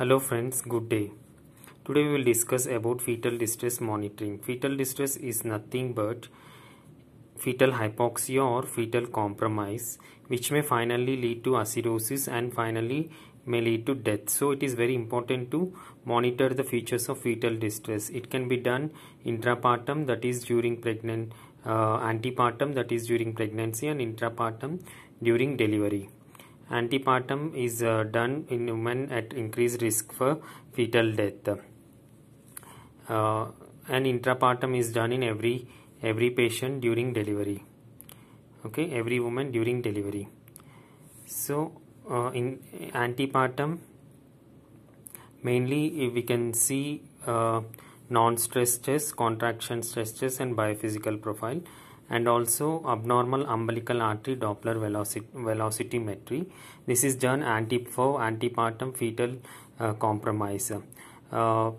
Hello friends, good day. Today we will discuss about fetal distress monitoring. Fetal distress is nothing but fetal hypoxia or fetal compromise which may finally lead to acidosis and finally may lead to death. So it is very important to monitor the features of fetal distress. It can be done intrapartum that is during pregnant uh, antepartum that is during pregnancy and intrapartum during delivery. Antepartum is uh, done in women at increased risk for fetal death. Uh, intrapartum is done in every every patient during delivery. Okay, every woman during delivery. So uh, in antepartum, mainly we can see uh, non-stress test, contraction stress test, and biophysical profile and also abnormal umbilical artery Doppler velocity, velocimetry. This is done anti for antepartum fetal uh, compromise. Uh,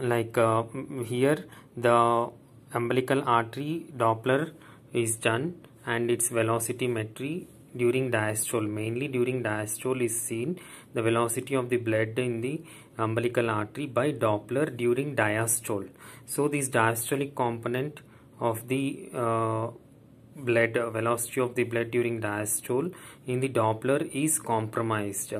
like uh, here the umbilical artery Doppler is done and its velocimetry during diastole mainly during diastole is seen the velocity of the blood in the umbilical artery by Doppler during diastole. So this diastolic component of the uh, blood velocity of the blood during diastole in the Doppler is compromised.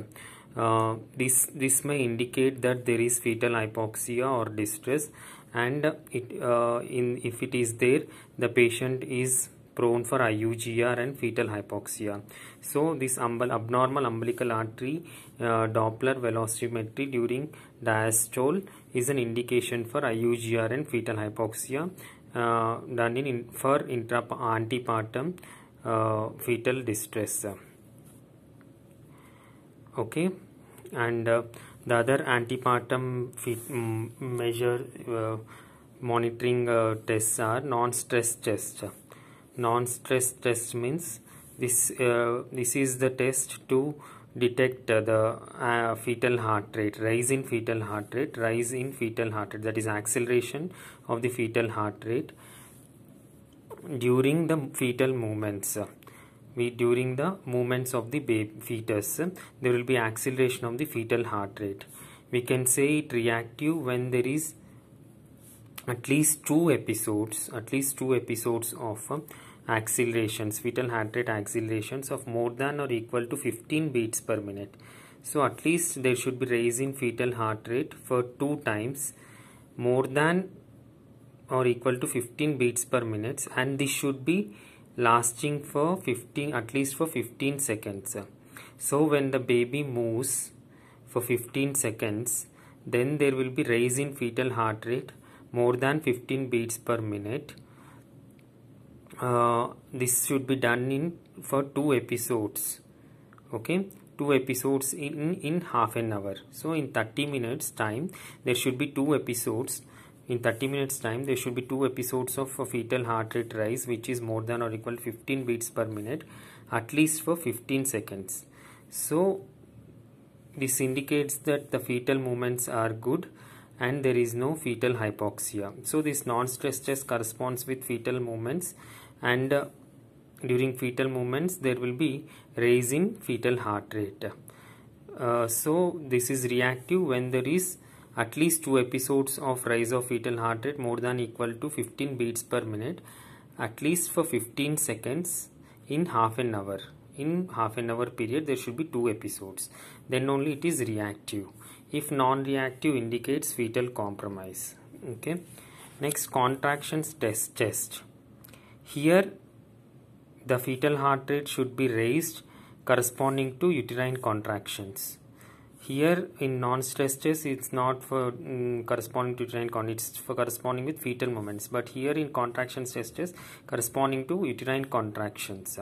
Uh, this this may indicate that there is fetal hypoxia or distress and it uh, in if it is there the patient is prone for IUGR and fetal hypoxia. So this abnormal umbilical artery uh, Doppler velocimetry during diastole is an indication for IUGR and fetal hypoxia దాన్ని for intra antepartum fetal distress. Okay, and the other antepartum measure uh, monitoring uh, tests are non-stress test non-stress test means this uh, this is the test to detect uh, the uh, fetal heart rate rise in fetal heart rate rise in fetal heart rate that is acceleration of the fetal heart rate during the fetal movements we during the movements of the baby fetus there will be acceleration of the fetal heart rate we can say it reactive when there is at least two episodes at least two episodes of accelerations, fetal heart rate accelerations of more than or equal to 15 beats per minute. So at least there should be raising in fetal heart rate for two times more than or equal to 15 beats per minute and this should be lasting for 15 at least for 15 seconds. So when the baby moves for 15 seconds then there will be raising in fetal heart rate more than 15 beats per minute uh, this should be done in for two episodes okay two episodes in in half an hour so in 30 minutes time there should be two episodes in 30 minutes time there should be two episodes of fetal heart rate rise which is more than or equal to 15 beats per minute at least for 15 seconds so this indicates that the fetal movements are good and there is no fetal hypoxia so this non-stress test corresponds with fetal movements and uh, during fetal movements there will be raise in fetal heart rate uh, so this is reactive when there is at least two episodes of rise of fetal heart rate more than equal to 15 beats per minute at least for 15 seconds in half an hour in half an hour period there should be two episodes then only it is reactive if non-reactive indicates fetal compromise okay next contractions test test here the fetal heart rate should be raised corresponding to uterine contractions. Here in non-stress test it's not for um, corresponding to uterine contractions, it's for corresponding with fetal movements. But here in contraction stress test corresponding to uterine contractions.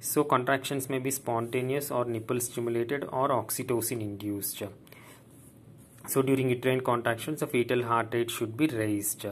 So contractions may be spontaneous or nipple stimulated or oxytocin induced. So during uterine contractions the fetal heart rate should be raised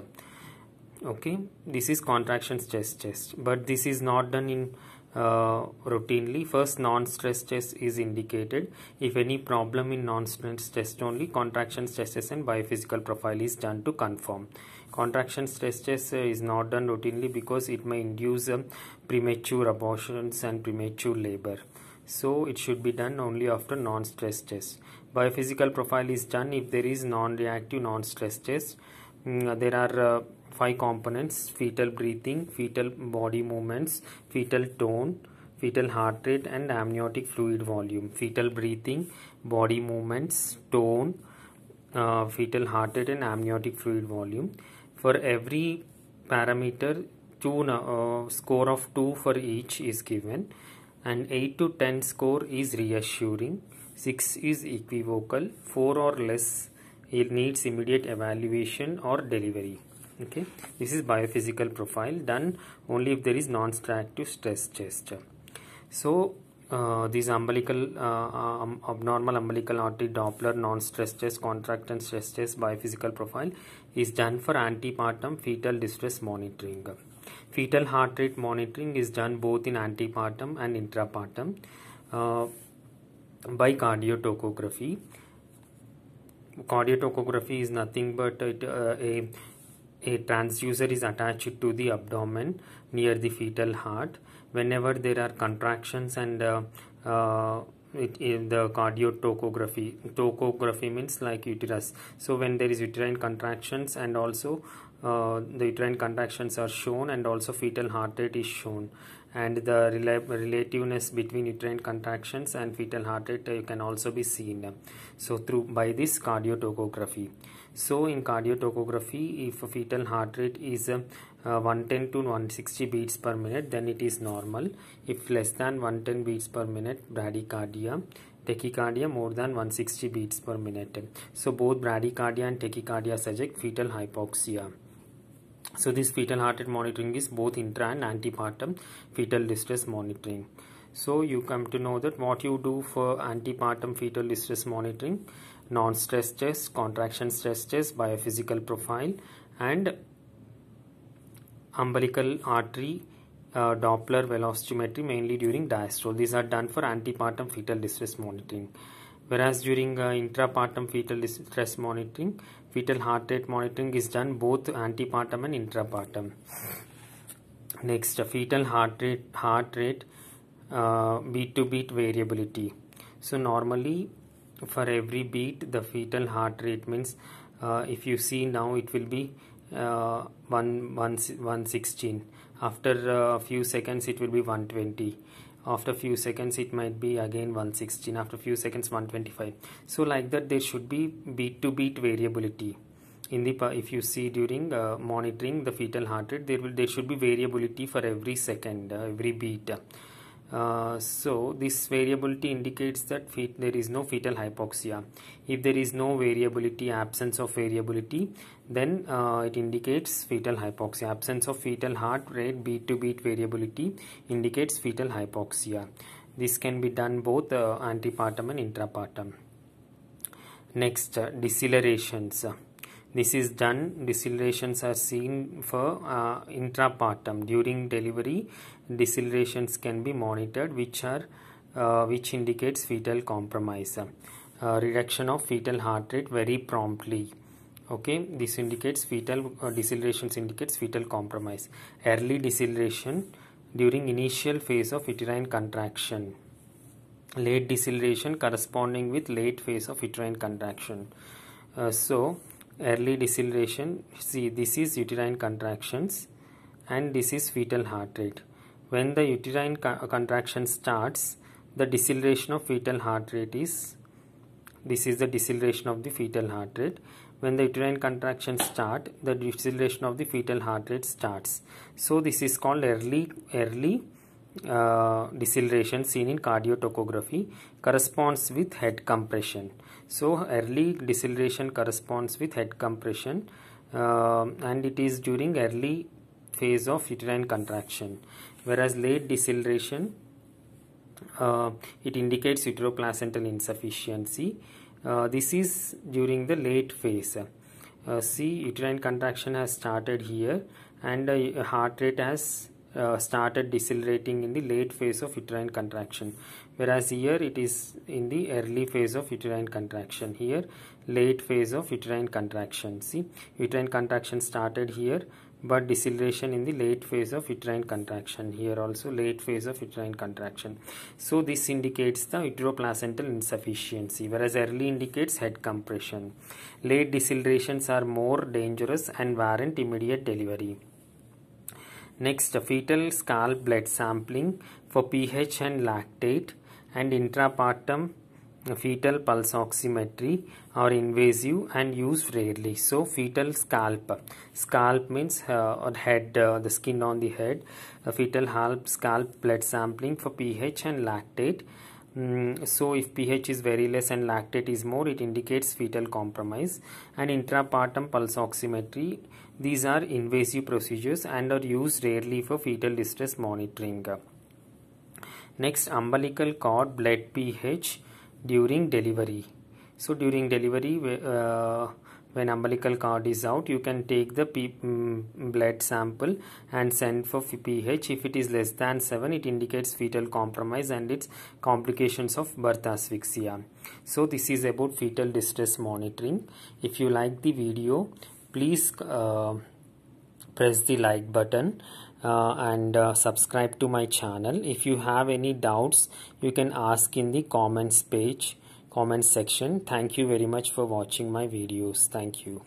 okay this is contraction stress test but this is not done in uh, routinely first non-stress test is indicated if any problem in non-stress test only contraction stress test and biophysical profile is done to confirm contraction stress test uh, is not done routinely because it may induce um, premature abortions and premature labor so it should be done only after non-stress test biophysical profile is done if there is non-reactive non-stress test mm, uh, there are uh, five components fetal breathing fetal body movements fetal tone fetal heart rate and amniotic fluid volume fetal breathing body movements tone uh, fetal heart rate and amniotic fluid volume for every parameter two uh, score of 2 for each is given and 8 to 10 score is reassuring 6 is equivocal 4 or less it needs immediate evaluation or delivery okay this is biophysical profile done only if there is non-reactive stress gesture. so uh, these umbilical uh, uh, um, abnormal umbilical artery Doppler non-stress test contract and stress test biophysical profile is done for antepartum fetal distress monitoring. Fetal heart rate monitoring is done both in antepartum and intrapartum uh, by cardiotocography. Cardiotocography is nothing but uh, it, uh, a a transducer is attached to the abdomen near the fetal heart. Whenever there are contractions and uh, uh, it, the cardiotocography, tocography means like uterus. So when there is uterine contractions and also uh, the uterine contractions are shown and also fetal heart rate is shown and the rel relativeness between uterine contractions and fetal heart rate uh, can also be seen uh, so through by this cardiotocography so in cardiotocography if fetal heart rate is uh, uh 110 to 160 beats per minute then it is normal if less than 110 beats per minute bradycardia tachycardia more than 160 beats per minute so both bradycardia and tachycardia suggest fetal hypoxia so this fetal heart rate monitoring is both intra and antepartum fetal distress monitoring so you come to know that what you do for antepartum fetal distress monitoring non-stress test contraction stress test biophysical profile and umbilical artery uh, doppler velocimetry mainly during diastole these are done for antepartum fetal distress monitoring whereas during uh, intrapartum fetal distress monitoring fetal heart rate monitoring is done both antepartum and intrapartum next fetal heart rate heart rate uh, beat to beat variability so normally for every beat the fetal heart rate means uh, if you see now it will be uh, after uh, a few seconds it will be 120 after few seconds it might be again 116 after few seconds 125 so like that there should be beat to beat variability in the if you see during uh, monitoring the fetal heart rate there will there should be variability for every second uh, every beat uh, so this variability indicates that there is no fetal hypoxia. If there is no variability, absence of variability, then uh, it indicates fetal hypoxia. Absence of fetal heart rate beat to beat variability indicates fetal hypoxia. This can be done both uh, antepartum and intrapartum. Next, uh, decelerations. This is done. Decelerations are seen for uh, intrapartum. During delivery, decelerations can be monitored, which are uh, which indicates fetal compromise. Uh, reduction of fetal heart rate very promptly. Okay, this indicates fetal uh, decelerations indicates fetal compromise. Early deceleration during initial phase of uterine contraction. Late deceleration corresponding with late phase of uterine contraction. Uh, so early deceleration see this is uterine contractions and this is fetal heart rate when the uterine co contraction starts the deceleration of fetal heart rate is this is the deceleration of the fetal heart rate when the uterine contractions start the deceleration of the fetal heart rate starts so this is called early early uh, deceleration seen in cardiotocography corresponds with head compression so early deceleration corresponds with head compression uh, and it is during early phase of uterine contraction whereas late deceleration uh, it indicates uteroplacental insufficiency uh, this is during the late phase uh, see uterine contraction has started here and uh, heart rate has uh, started decelerating in the late phase of uterine contraction whereas here it is in the early phase of uterine contraction here late phase of uterine contraction see uterine contraction started here but deceleration in the late phase of uterine contraction here also late phase of uterine contraction so this indicates the uteroplacental insufficiency whereas early indicates head compression late decelerations are more dangerous and warrant immediate delivery Next, fetal scalp blood sampling for pH and lactate and intrapartum fetal pulse oximetry are invasive and used rarely. So, fetal scalp. Scalp means uh, head, uh, the skin on the head. fetal scalp blood sampling for pH and lactate. Mm, so if pH is very less and lactate is more, it indicates fetal compromise. And intrapartum pulse oximetry these are invasive procedures and are used rarely for fetal distress monitoring. Next, umbilical cord blood pH during delivery. So during delivery, uh, when umbilical cord is out, you can take the mm, blood sample and send for pH. If it is less than 7, it indicates fetal compromise and its complications of birth asphyxia. So this is about fetal distress monitoring. If you like the video, please uh, press the like button uh, and uh, subscribe to my channel if you have any doubts you can ask in the comments page comment section thank you very much for watching my videos thank you